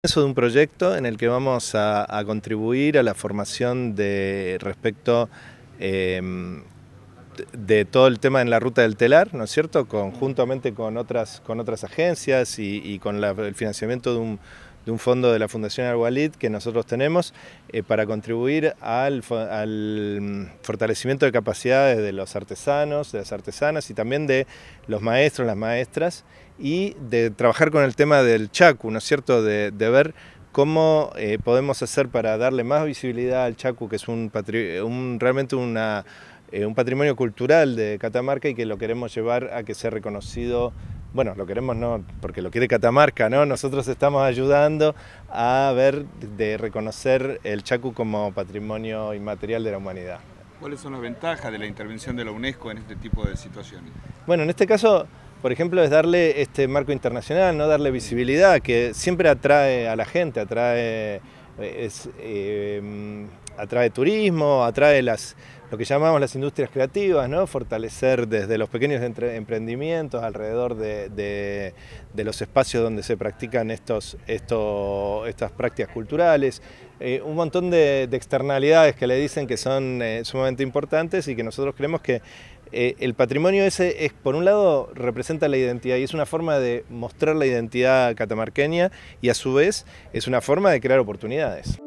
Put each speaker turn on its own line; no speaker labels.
Eso de un proyecto en el que vamos a, contribuir a la formación de respecto em, de todo el tema en la ruta del telar, ¿no es cierto? Conjuntamente con otras, con otras agencias y, con el financiamiento de un, de un, fondo de la Fundación Argualit que nosotros tenemos eh, para contribuir al, al fortalecimiento de capacidades de los artesanos, de las artesanas y también de los maestros, las maestras y de trabajar con el tema del chacu, ¿no es cierto? De, ver cómo eh, podemos hacer para darle más visibilidad al chacu, que es un, un realmente una, eh, un patrimonio cultural de Catamarca y que lo queremos llevar a que sea reconocido bueno, lo queremos no porque lo quiere Catamarca, ¿no? Nosotros estamos ayudando a ver de reconocer el Chacu como patrimonio inmaterial de la humanidad.
¿Cuáles son las ventajas de la intervención de la UNESCO en este tipo de situaciones?
Bueno, en este caso por ejemplo, es darle este marco internacional, no darle visibilidad, que siempre atrae a la gente, atrae, eh, eh, atrae turismo, atrae las, lo que llamamos las industrias creativas, ¿no? fortalecer desde los pequeños emprendimientos alrededor de, los espacios donde se practican estos, estas prácticas culturales, eh, un montón de, externalidades que le dicen que son sumamente importantes y que nosotros creemos que eh, el patrimonio ese, es, por un lado, representa la identidad y es una forma de mostrar la identidad catamarqueña y a su vez es una forma de crear oportunidades.